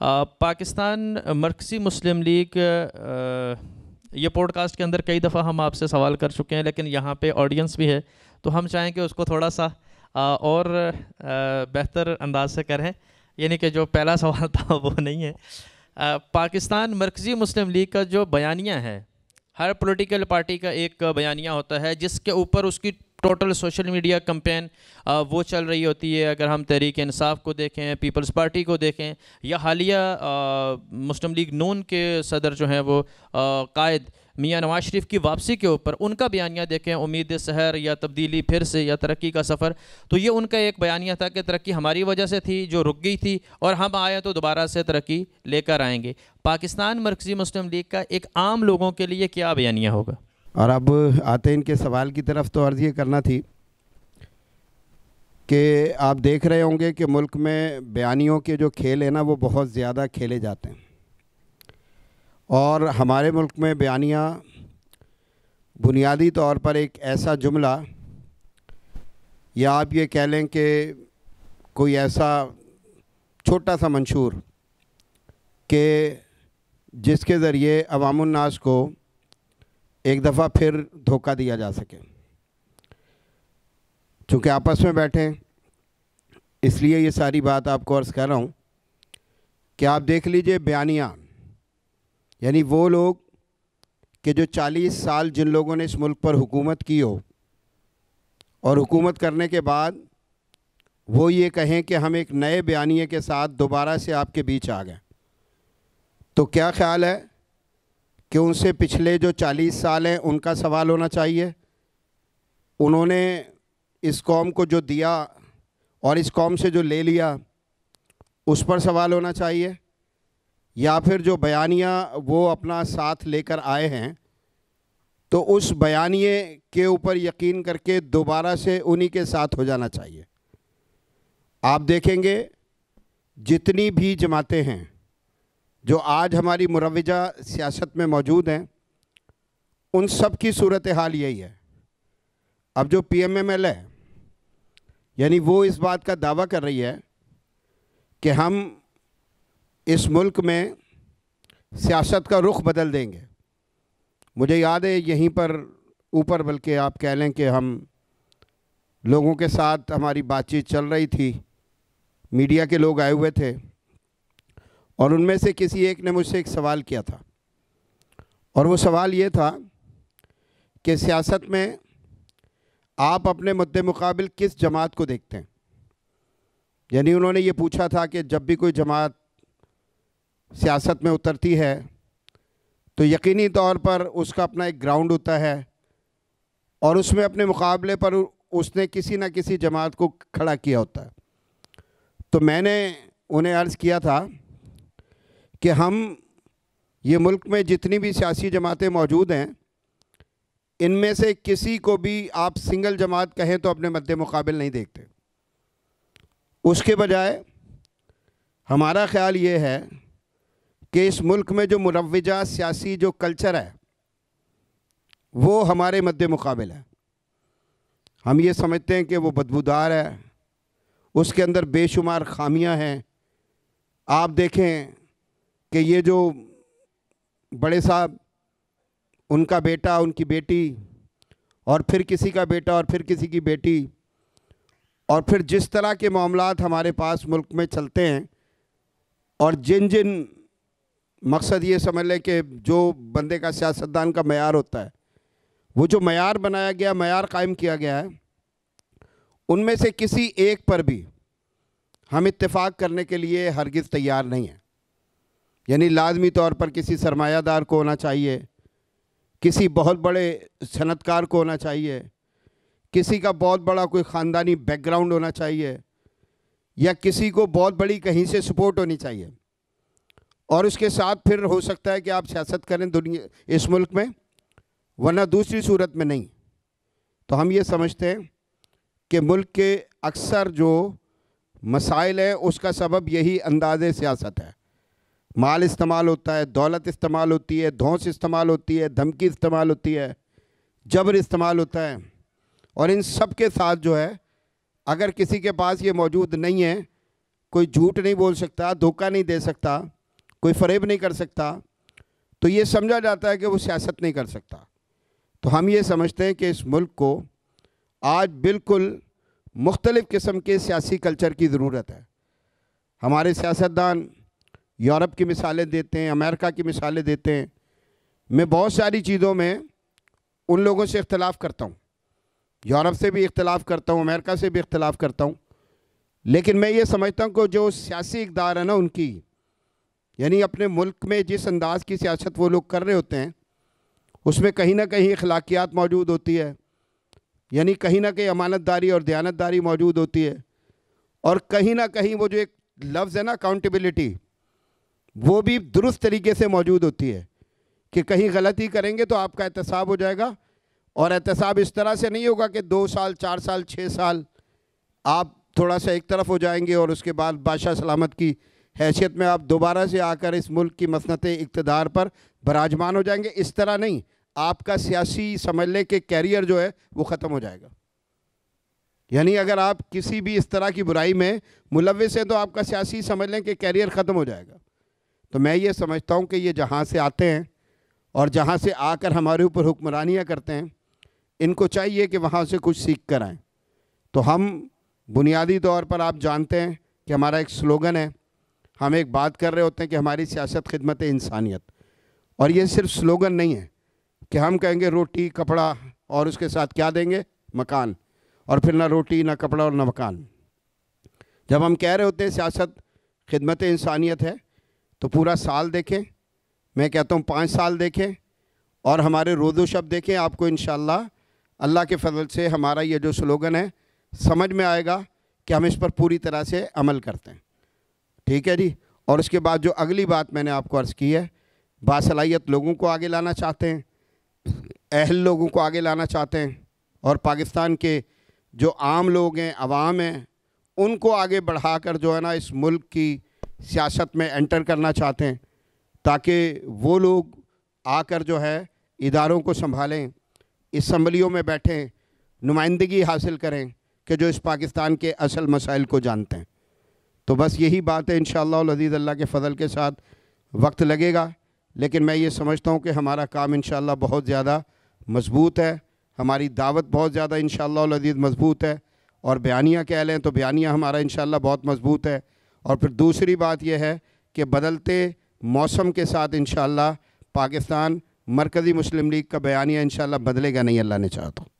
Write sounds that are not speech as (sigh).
पाकिस्तान मरकज़ी मुस्लिम लीग ये पॉडकास्ट के अंदर कई दफ़ा हम आपसे सवाल कर चुके हैं लेकिन यहाँ पे ऑडियंस भी है तो हम चाहें कि उसको थोड़ा सा आ, और बेहतर अंदाज से करें यानी कि जो पहला सवाल (laughs) था वो नहीं है आ, पाकिस्तान मरकज़ी मुस्लिम लीग का जो बयानिया है हर पॉलिटिकल पार्टी का एक बयानिया होता है जिसके ऊपर उसकी टोटल सोशल मीडिया कम्पेन वो चल रही होती है अगर हम तहरीक इंसाफ को देखें पीपल्स पार्टी को देखें या हालिया मुस्लिम लीग नून के सदर जो हैं वो कायद मियाँ नवाज शरीफ की वापसी के ऊपर उनका बयानिया देखें उम्मीद शहर या तब्दीली फिर से या तरक्की का सफ़र तो ये उनका एक बयानिया था कि तरक्की हमारी वजह से थी जो रुक गई थी और हम आए तो दोबारा से तरक्की लेकर आएंगे पाकिस्तान मरकज़ी मुस्लिम लीग का एक आम लोगों के लिए क्या बयानिया होगा और अब आते हैं इनके सवाल की तरफ तो अर्ज़ ये करना थी कि आप देख रहे होंगे कि मुल्क में बयानियों के जो खेल हैं ना वो बहुत ज़्यादा खेले जाते हैं और हमारे मुल्क में बयानियाँ बुनियादी तौर पर एक ऐसा जुमला या आप ये कह लें कि कोई ऐसा छोटा सा मंशूर कि जिसके ज़रिए अवामनास को एक दफ़ा फिर धोखा दिया जा सके चूँकि आपस में बैठे इसलिए ये सारी बात आपको अर्ज़ कर रहा हूँ कि आप देख लीजिए बयानिया यानी वो लोग कि जो 40 साल जिन लोगों ने इस मुल्क पर हुकूमत की हो और हुकूमत करने के बाद वो ये कहें कि हम एक नए बयानिए के साथ दोबारा से आपके बीच आ गए तो क्या ख्याल है कि उनसे पिछले जो 40 साल हैं उनका सवाल होना चाहिए उन्होंने इस कॉम को जो दिया और इस कॉम से जो ले लिया उस पर सवाल होना चाहिए या फिर जो बयानिया वो अपना साथ लेकर आए हैं तो उस बयानिए के ऊपर यकीन करके दोबारा से उन्हीं के साथ हो जाना चाहिए आप देखेंगे जितनी भी जमातें हैं जो आज हमारी मुरवजा सियासत में मौजूद हैं उन सब की सूरत हाल यही है अब जो पी एम एम एल है यानी वो इस बात का दावा कर रही है कि हम इस मुल्क में सियासत का रुख बदल देंगे मुझे याद है यहीं पर ऊपर बल्कि आप कह लें कि हम लोगों के साथ हमारी बातचीत चल रही थी मीडिया के लोग आए हुए थे और उनमें से किसी एक ने मुझसे एक सवाल किया था और वो सवाल ये था कि सियासत में आप अपने मुद्दे मुकाबल किस जमात को देखते हैं यानी उन्होंने ये पूछा था कि जब भी कोई जमात सियासत में उतरती है तो यकीनी तौर पर उसका अपना एक ग्राउंड होता है और उसमें अपने मुकाबले पर उसने किसी ना किसी जमात को खड़ा किया होता है तो मैंने उन्हें अर्ज़ किया था कि हम ये मुल्क में जितनी भी सियासी जमातें मौजूद हैं इनमें से किसी को भी आप सिंगल जमात कहें तो अपने मद्दे मुकाबल नहीं देखते उसके बजाय हमारा ख्याल ये है कि इस मुल्क में जो मुरवजा सियासी जो कल्चर है वो हमारे मद्दे मुकाबल है हम ये समझते हैं कि वो बदबूदार है उसके अंदर बेशुमार खामियां हैं आप देखें कि ये जो बड़े साहब उनका बेटा उनकी बेटी और फिर किसी का बेटा और फिर किसी की बेटी और फिर जिस तरह के मामला हमारे पास मुल्क में चलते हैं और जिन जिन मकसद ये समझ लें कि जो बंदे का सियासतदान का मैार होता है वो जो मैार बनाया गया मैार कायम किया गया है उनमें से किसी एक पर भी हम इत्तेफाक करने के लिए हरगिज़ तैयार नहीं हैं यानी लाजमी तौर पर किसी सरमायादार को होना चाहिए किसी बहुत बड़े सनतकार को होना चाहिए किसी का बहुत बड़ा कोई ख़ानदानी बैकग्राउंड होना चाहिए या किसी को बहुत बड़ी कहीं से सपोर्ट होनी चाहिए और उसके साथ फिर हो सकता है कि आप सियासत करें दुनिया इस मुल्क में वरना दूसरी सूरत में नहीं तो हम ये समझते हैं कि मुल्क के अक्सर जो मसाइल हैं उसका सबब यही अंदाज़ सियासत है माल इस्तेमाल होता है दौलत इस्तेमाल होती है धौस इस्तेमाल होती है धमकी इस्तेमाल होती है जबर इस्तेमाल होता है और इन सब के साथ जो है अगर किसी के पास ये मौजूद नहीं है कोई झूठ नहीं बोल सकता धोखा नहीं दे सकता कोई फरेब नहीं कर सकता तो ये समझा जाता है कि वो सियासत नहीं कर सकता तो हम ये समझते हैं कि इस मुल्क को आज बिल्कुल मुख्तलिफ़ किस्म के सियासी कल्चर की ज़रूरत है हमारे सियासतदान यूरोप की मिसालें देते हैं अमेरिका की मिसालें देते हैं मैं बहुत सारी चीज़ों में उन लोगों से इख्तलाफ करता हूँ यूरोप से भी इख्तलाफ करता हूँ अमेरिका से भी इख्तलाफ करता हूँ लेकिन मैं ये समझता हूँ कि जो सियासी इकदार है ना उनकी यानी अपने मुल्क में जिस अंदाज की सियासत वो लोग कर रहे होते हैं उसमें कहीं ना कहीं अखलाकियात मौजूद होती है यानी कहीं ना कहीं अमानतदारी और दयानतदारी मौजूद होती है और कहीं ना कहीं वो जो एक लफ्ज़ है ना अकाउंटेबिलिटी वो भी दुरुस्त तरीके से मौजूद होती है कि कहीं गलती करेंगे तो आपका एहतसाब हो जाएगा और एहतसाब इस तरह से नहीं होगा कि दो साल चार साल छः साल आप थोड़ा सा एक तरफ हो जाएंगे और उसके बाद बादशाह सलामत की हैसियत में आप दोबारा से आकर इस मुल्क की मसनत इकतदार पर बराजमान हो जाएंगे इस तरह नहीं आपका सियासी समझ के कैरियर जो है वो ख़त्म हो जाएगा यानी अगर आप किसी भी इस तरह की बुराई में मुलविस हैं तो आपका सियासी समझ के कैरियर ख़त्म हो जाएगा तो मैं ये समझता हूँ कि ये जहाँ से आते हैं और जहाँ से आकर हमारे ऊपर हुक्मरानियाँ करते हैं इनको चाहिए कि वहाँ से कुछ सीख कर आएँ तो हम बुनियादी तौर पर आप जानते हैं कि हमारा एक स्लोगन है हम एक बात कर रहे होते हैं कि हमारी सियासत खिदमत इंसानियत और ये सिर्फ स्लोगन नहीं है कि हम कहेंगे रोटी कपड़ा और उसके साथ क्या देंगे मकान और फिर ना रोटी ना कपड़ा और ना मकान जब हम कह रहे होते हैं सियासत खिदमत इंसानियत है तो पूरा साल देखें मैं कहता हूँ पाँच साल देखें और हमारे रोज़ो शब्द देखें आपको इन अल्लाह के फजल से हमारा ये जो स्लोगन है समझ में आएगा कि हम इस पर पूरी तरह से अमल करते हैं ठीक है जी और उसके बाद जो अगली बात मैंने आपको अर्ज़ की है बासलाइत लोगों को आगे लाना चाहते हैं अहल लोगों को आगे लाना चाहते हैं और पाकिस्तान के जो आम लोग हैं आवाम हैं उनको आगे बढ़ाकर जो है ना इस मुल्क की सियासत में एंटर करना चाहते हैं ताकि वो लोग आकर जो है इदारों को संभालें इसम्बलियों में बैठें नुमाइंदगी हासिल करें कि जो इस पाकिस्तान के असल मसाइल को जानते हैं तो बस यही बात है इन शजीज़ अल्लाह के फ़जल के साथ वक्त लगेगा लेकिन मैं ये समझता हूँ कि हमारा काम इन बहुत ज़्यादा मजबूत है हमारी दावत बहुत ज़्यादा इन शजीज़ मजबूत है और बयानिया कह लें तो बयानिया हमारा इन बहुत मजबूत है और फिर दूसरी बात यह है कि बदलते मौसम के साथ इन पाकिस्तान मरकज़ी मुस्लिम लीग का बयानिया इन बदलेगा नहीं अल्लाह ने चाहा तो